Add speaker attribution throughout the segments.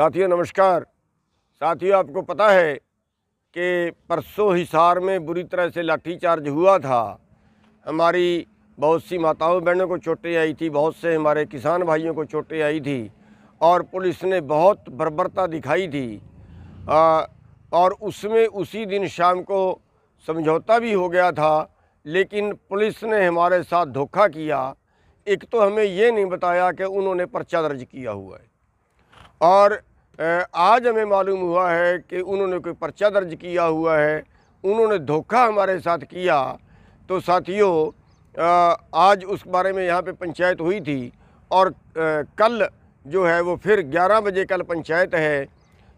Speaker 1: साथियों नमस्कार साथियों आपको पता है कि परसों हिसार में बुरी तरह से लाठीचार्ज हुआ था हमारी बहुत सी माताओं बहनों को चोटें आई थी बहुत से हमारे किसान भाइयों को चोटें आई थी और पुलिस ने बहुत बर्बरता दिखाई थी आ, और उसमें उसी दिन शाम को समझौता भी हो गया था लेकिन पुलिस ने हमारे साथ धोखा किया एक तो हमें ये नहीं बताया कि उन्होंने पर्चा दर्ज किया हुआ है और आज हमें मालूम हुआ है कि उन्होंने कोई पर्चा दर्ज किया हुआ है उन्होंने धोखा हमारे साथ किया तो साथियों आज उस बारे में यहाँ पे पंचायत हुई थी और कल जो है वो फिर 11 बजे कल पंचायत है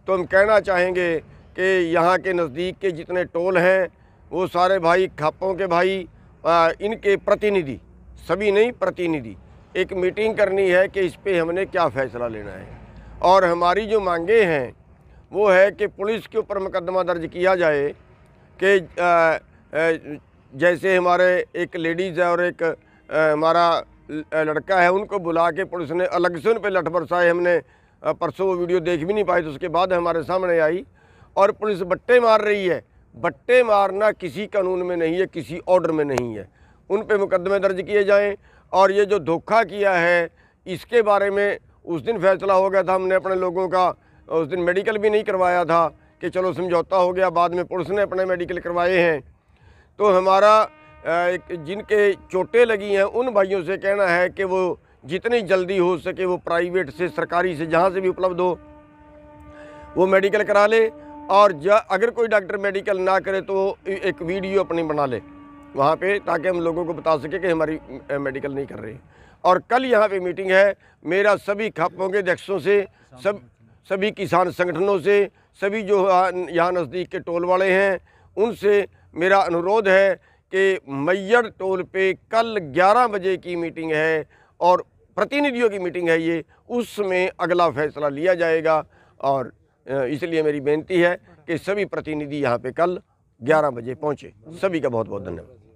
Speaker 1: तो हम कहना चाहेंगे कि यहाँ के नज़दीक के जितने टोल हैं वो सारे भाई खापों के भाई आ, इनके प्रतिनिधि सभी नहीं प्रतिनिधि एक मीटिंग करनी है कि इस पर हमने क्या फ़ैसला लेना है और हमारी जो मांगे हैं वो है कि पुलिस के ऊपर मुकदमा दर्ज किया जाए कि जैसे हमारे एक लेडीज़ है और एक हमारा लड़का है उनको बुला के पुलिस ने अलग से उन पर लठ बरसाए हमने परसों वो वीडियो देख भी नहीं पाई तो उसके बाद हमारे सामने आई और पुलिस बट्टे मार रही है बट्टे मारना किसी कानून में नहीं है किसी ऑर्डर में नहीं है उन पर मुकदमे दर्ज किए जाएँ और ये जो धोखा किया है इसके बारे में उस दिन फैसला हो गया था हमने अपने लोगों का उस दिन मेडिकल भी नहीं करवाया था कि चलो समझौता हो गया बाद में पुलिस ने अपने मेडिकल करवाए हैं तो हमारा एक जिनके चोटें लगी हैं उन भाइयों से कहना है कि वो जितनी जल्दी हो सके वो प्राइवेट से सरकारी से जहाँ से भी उपलब्ध हो वो मेडिकल करा ले और अगर कोई डॉक्टर मेडिकल ना करे तो एक वीडियो अपनी बना ले वहाँ पे ताकि हम लोगों को बता सके कि हमारी मेडिकल नहीं कर रही और कल यहाँ पे मीटिंग है मेरा सभी खापों के अध्यक्षों से सब सभी किसान संगठनों से सभी जो यहाँ नज़दीक के टोल वाले हैं उनसे मेरा अनुरोध है कि मैयर टोल पे कल 11 बजे की मीटिंग है और प्रतिनिधियों की मीटिंग है ये उसमें अगला फैसला लिया जाएगा और इसलिए मेरी बेनती है कि सभी प्रतिनिधि यहाँ पे कल 11 बजे पहुँचे सभी का बहुत बहुत धन्यवाद